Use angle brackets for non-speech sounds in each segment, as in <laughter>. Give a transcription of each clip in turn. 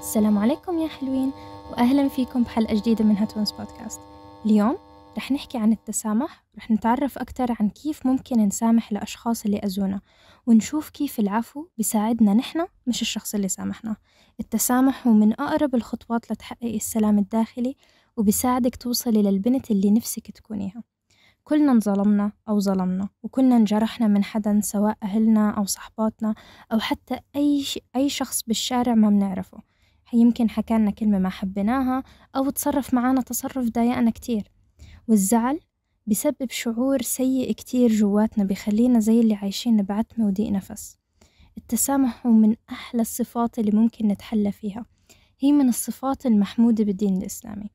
السلام عليكم يا حلوين وأهلا فيكم بحلقة جديدة من هاتونز بودكاست اليوم رح نحكي عن التسامح رح نتعرف أكثر عن كيف ممكن نسامح الأشخاص اللي أذونا ونشوف كيف العفو بيساعدنا نحن مش الشخص اللي سامحنا التسامح هو من أقرب الخطوات لتحقيق السلام الداخلي وبيساعدك توصلي للبنت اللي نفسك تكونيها كلنا انظلمنا أو ظلمنا وكلنا انجرحنا من حدا سواء أهلنا أو صحباتنا أو حتى أي, أي شخص بالشارع ما بنعرفه يمكن حكالنا كلمة ما حبيناها أو تصرف معانا تصرف ضايقنا كتير والزعل بسبب شعور سيء كتير جواتنا بيخلينا زي اللي عايشين بعتمة وضيق نفس التسامح هو من أحلى الصفات اللي ممكن نتحلى فيها هي من الصفات المحمودة بالدين الإسلامي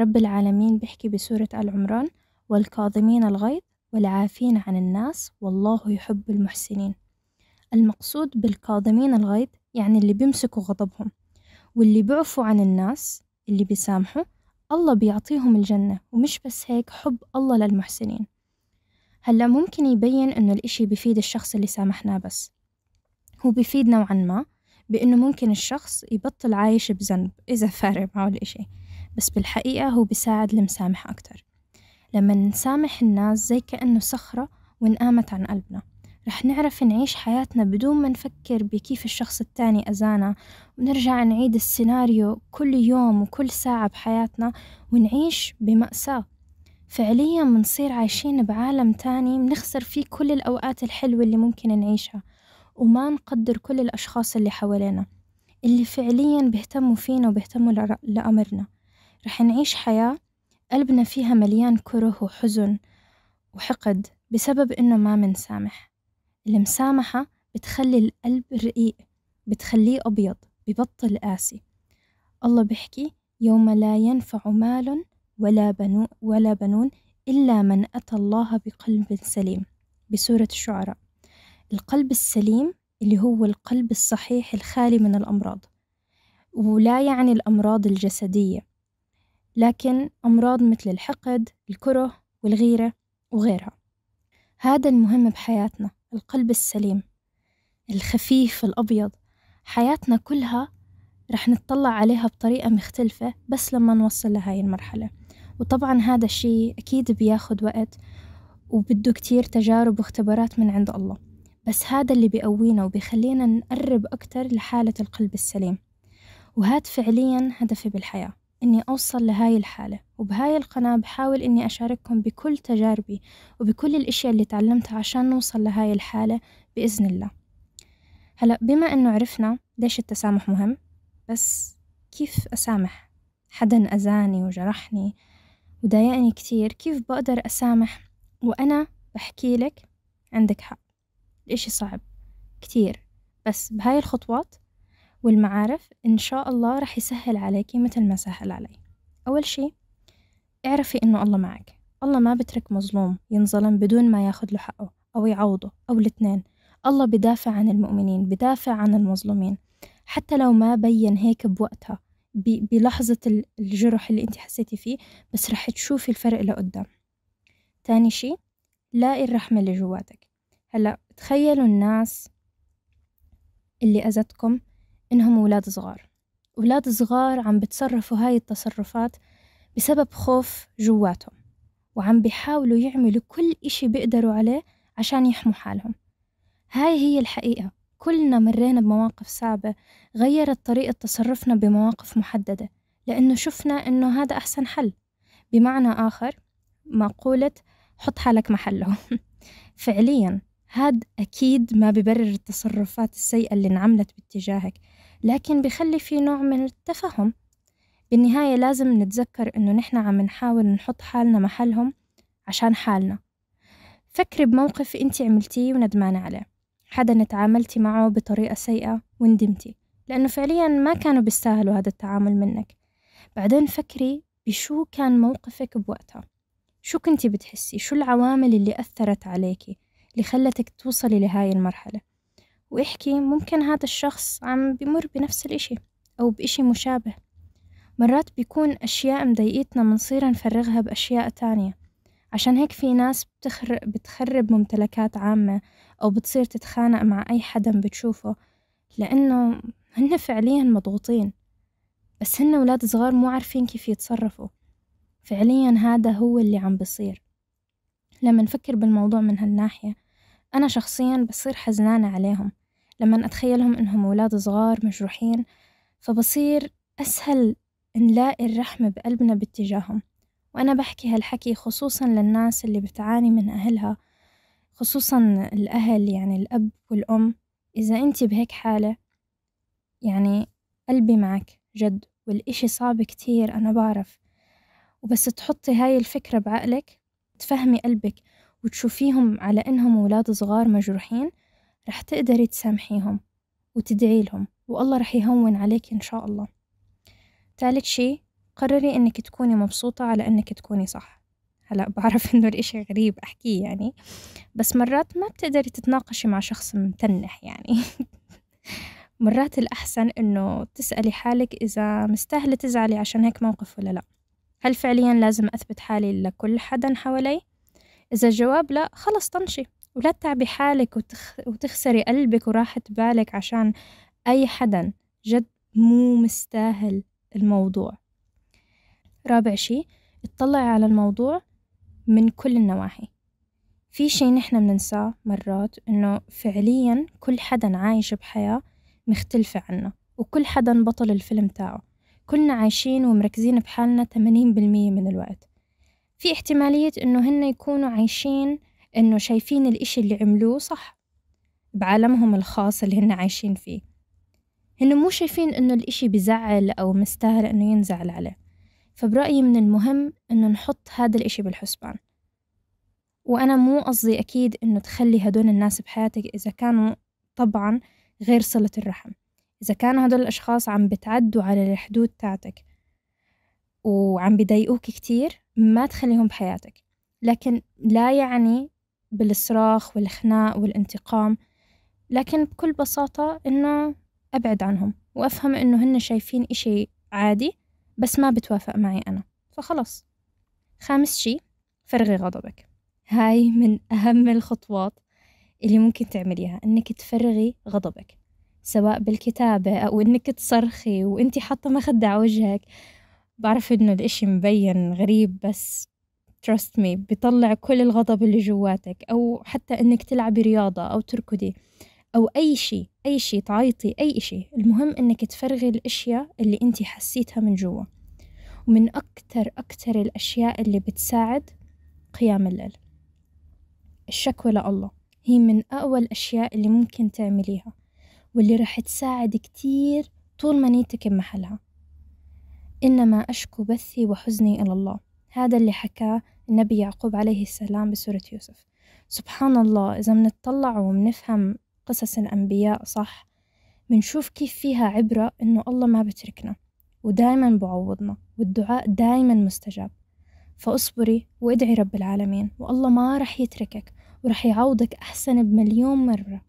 رب العالمين بيحكي بسورة آل عمران والكاظمين الغيظ والعافين عن الناس والله يحب المحسنين المقصود بالكاظمين الغيظ يعني اللي بيمسكوا غضبهم واللي بيعفوا عن الناس اللي بيسامحوا الله بيعطيهم الجنة ومش بس هيك حب الله للمحسنين هلا ممكن يبين إنه الإشي بفيد الشخص اللي سامحناه بس هو بفيد نوعا ما بإنه ممكن الشخص يبطل عايش بذنب إذا فارق معه الإشي بس بالحقيقة هو بيساعد المسامح أكتر لما نسامح الناس زي كأنه صخرة وانقامت عن قلبنا رح نعرف نعيش حياتنا بدون ما نفكر بكيف الشخص التاني أذانا ونرجع نعيد السيناريو كل يوم وكل ساعة بحياتنا ونعيش بمأساة فعليا منصير عايشين بعالم تاني منخسر فيه كل الأوقات الحلوة اللي ممكن نعيشها وما نقدر كل الأشخاص اللي حوالينا اللي فعليا بيهتموا فينا وبيهتموا لأمرنا رح نعيش حياة قلبنا فيها مليان كره وحزن وحقد بسبب إنه ما منسامح المسامحة بتخلي القلب رقيق بتخليه أبيض ببطل قاسي الله بحكي يوم لا ينفع مال ولا بنو ولا بنون إلا من أتى الله بقلب سليم بسورة الشعراء القلب السليم اللي هو القلب الصحيح الخالي من الأمراض ولا يعني الأمراض الجسدية لكن أمراض مثل الحقد الكره والغيرة وغيرها هذا المهم بحياتنا القلب السليم الخفيف الأبيض حياتنا كلها رح نتطلع عليها بطريقة مختلفة بس لما نوصل لهاي المرحلة وطبعا هذا الشي أكيد بياخد وقت وبده كتير تجارب واختبارات من عند الله بس هذا اللي بيقوينا وبيخلينا نقرب أكتر لحالة القلب السليم وهاد فعليا هدفي بالحياة إني أوصل لهاي الحالة وبهاي القناة بحاول إني أشارككم بكل تجاربي وبكل الأشياء اللي تعلمتها عشان نوصل لهاي الحالة بإذن الله هلأ بما إنه عرفنا ليش التسامح مهم بس كيف أسامح حدا أذاني وجرحني وضايقني كتير كيف بقدر أسامح وأنا بحكي لك عندك حق الإشي صعب كتير بس بهاي الخطوات والمعارف إن شاء الله رح يسهل عليكي مثل ما سهل علي أول شي اعرفي إنه الله معك الله ما بترك مظلوم ينظلم بدون ما ياخد له حقه أو يعوضه أو الاتنين الله بدافع عن المؤمنين بدافع عن المظلومين حتى لو ما بين هيك بوقتها بلحظة الجرح اللي انت حسيتي فيه بس رح تشوفي الفرق لقدام تاني شي لاقي الرحمة اللي جواتك هلا تخيلوا الناس اللي أذتكم إنهم أولاد صغار أولاد صغار عم بتصرفوا هاي التصرفات بسبب خوف جواتهم وعم بيحاولوا يعملوا كل إشي بيقدروا عليه عشان يحموا حالهم هاي هي الحقيقة كلنا مرينا بمواقف صعبة غيرت طريقة تصرفنا بمواقف محددة لأنه شفنا إنه هذا أحسن حل بمعنى آخر مقولة حط حالك محله <laughs> فعليا هاد أكيد ما ببرر التصرفات السيئة اللي انعملت باتجاهك لكن بخلي في نوع من التفهم بالنهاية لازم نتذكر إنه نحن عم نحاول نحط حالنا محلهم عشان حالنا فكري بموقف أنت عملتيه وندمانة عليه حدا تعاملتي معه بطريقة سيئة وندمتي لأنه فعليا ما كانوا بيستاهلوا هذا التعامل منك بعدين فكري بشو كان موقفك بوقتها شو كنتي بتحسي شو العوامل اللي أثرت عليكي اللي خلتك توصلي لهاي المرحلة واحكي ممكن هذا الشخص عم بمر بنفس الإشي أو بإشي مشابه مرات بيكون أشياء مضايقتنا منصير نفرغها بأشياء تانية عشان هيك في ناس بتخر... بتخرب ممتلكات عامة أو بتصير تتخانق مع أي حدا بتشوفه لأنه هن فعليا مضغوطين بس هن ولاد صغار مو عارفين كيف يتصرفوا فعليا هذا هو اللي عم بصير لما نفكر بالموضوع من هالناحية أنا شخصيا بصير حزنانة عليهم لما أتخيلهم إنهم أولاد صغار مجروحين فبصير أسهل نلاقي الرحمة بقلبنا باتجاههم وأنا بحكي هالحكي خصوصا للناس اللي بتعاني من أهلها خصوصا الأهل يعني الأب والأم إذا أنت بهيك حالة يعني قلبي معك جد والإشي صعب كتير أنا بعرف وبس تحطي هاي الفكرة بعقلك تفهمي قلبك وتشوفيهم على إنهم أولاد صغار مجروحين رح تقدري تسامحيهم وتدعي لهم والله رح يهون عليك إن شاء الله ثالث شي قرري إنك تكوني مبسوطة على إنك تكوني صح هلا بعرف <laughs> إنه الإشي غريب أحكيه يعني بس مرات ما بتقدري تتناقشي مع شخص متنح يعني <laughs> مرات الأحسن إنه تسألي حالك إذا مستاهلة تزعلي عشان هيك موقف ولا لأ هل فعليا لازم أثبت حالي لكل حدا حوالي إذا الجواب لا خلص طنشي ولا تتعبي حالك وتخ... وتخسري قلبك وراحة بالك عشان أي حدا جد مو مستاهل الموضوع رابع شي اطلعي على الموضوع من كل النواحي في شي نحن بننساه مرات إنه فعليا كل حدا عايش بحياة مختلفة عنا وكل حدا بطل الفيلم تاعه كلنا عايشين ومركزين بحالنا 80% من الوقت في احتمالية إنه هن يكونوا عايشين إنه شايفين الإشي اللي عملوه صح بعالمهم الخاص اللي هن عايشين فيه هن مو شايفين إنه الإشي بزعل أو مستاهل إنه ينزعل عليه فبرأيي من المهم إنه نحط هذا الإشي بالحسبان وأنا مو قصدي أكيد إنه تخلي هدول الناس بحياتك إذا كانوا طبعا غير صلة الرحم إذا كانوا هدول الأشخاص عم بتعدوا على الحدود تاعتك وعم بضايقوك كتير ما تخليهم بحياتك لكن لا يعني بالصراخ والخناق والانتقام لكن بكل بساطة إنه أبعد عنهم وأفهم إنه هن شايفين إشي عادي بس ما بتوافق معي أنا فخلص خامس شي فرغي غضبك هاي من أهم الخطوات اللي ممكن تعمليها إنك تفرغي غضبك سواء بالكتابة أو إنك تصرخي وإنتي حاطة مخدة على وجهك بعرف إنه الإشي مبين غريب بس trust me بيطلع كل الغضب اللي جواتك أو حتى إنك تلعبي رياضة أو تركضي أو أي شي أي شي تعيطي أي اشي المهم إنك تفرغي الأشياء اللي أنت حسيتها من جوا ومن أكتر أكتر الأشياء اللي بتساعد قيام الليل الشكوى لله هي من أقوى الأشياء اللي ممكن تعمليها واللي راح تساعد كتير طول ما نيتك بمحلها إنما أشكو بثي وحزني إلى الله هذا اللي حكاه النبي يعقوب عليه السلام بسورة يوسف سبحان الله إذا منتطلع ومنفهم قصص الأنبياء صح بنشوف كيف فيها عبرة إنه الله ما بتركنا ودايما بعوضنا والدعاء دايما مستجاب فاصبري وادعي رب العالمين والله ما رح يتركك ورح يعوضك أحسن بمليون مرة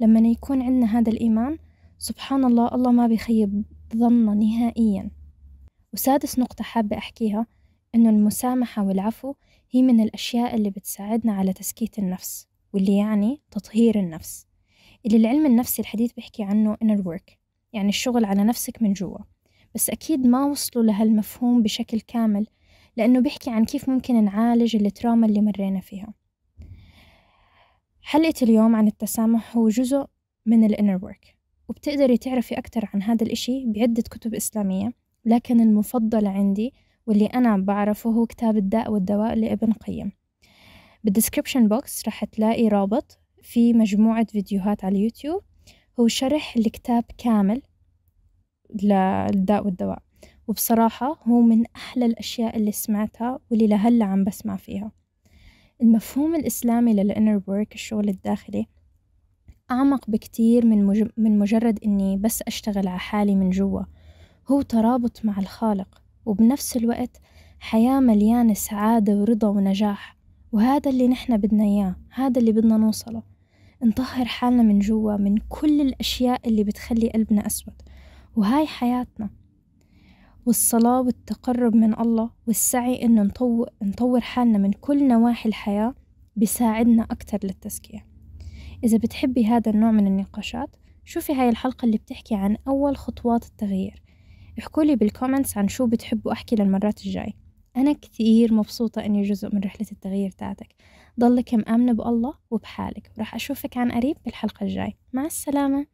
لما يكون عندنا هذا الإيمان سبحان الله الله ما بيخيب ظننا نهائياً وسادس نقطة حابة أحكيها إنه المسامحة والعفو هي من الأشياء اللي بتساعدنا على تسكيت النفس واللي يعني تطهير النفس اللي العلم النفسي الحديث بيحكي عنه inner work يعني الشغل على نفسك من جوا بس أكيد ما وصلوا لهالمفهوم بشكل كامل لأنه بيحكي عن كيف ممكن نعالج التراما اللي مرينا فيها حلقة اليوم عن التسامح هو جزء من الانر work وبتقدري تعرفي أكتر عن هذا الإشي بعدة كتب إسلامية لكن المفضل عندي واللي أنا بعرفه هو كتاب الداء والدواء لابن قيم بالدسكريبشن بوكس راح تلاقي رابط في مجموعة فيديوهات على اليوتيوب هو شرح الكتاب كامل للداء والدواء وبصراحة هو من أحلى الأشياء اللي سمعتها واللي لهلا عم بسمع فيها المفهوم الإسلامي للإنر work الشغل الداخلي أعمق بكتير من, مج... من مجرد إني بس أشتغل على حالي من جوا هو ترابط مع الخالق وبنفس الوقت حياة مليانة سعادة ورضا ونجاح وهذا اللي نحنا بدنا إياه هذا اللي بدنا نوصله نطهر حالنا من جوا من كل الأشياء اللي بتخلي قلبنا أسود وهاي حياتنا والصلاة والتقرب من الله والسعي إنه نطور, نطور حالنا من كل نواحي الحياة بيساعدنا أكتر للتزكية إذا بتحبي هذا النوع من النقاشات شوفي هاي الحلقة اللي بتحكي عن أول خطوات التغيير احكوا لي بالكومنتس عن شو بتحبوا أحكي للمرات الجاي أنا كثير مبسوطة إني جزء من رحلة التغيير تاعتك ضلك مآمنة بالله وبحالك وراح أشوفك عن قريب بالحلقة الجاي مع السلامة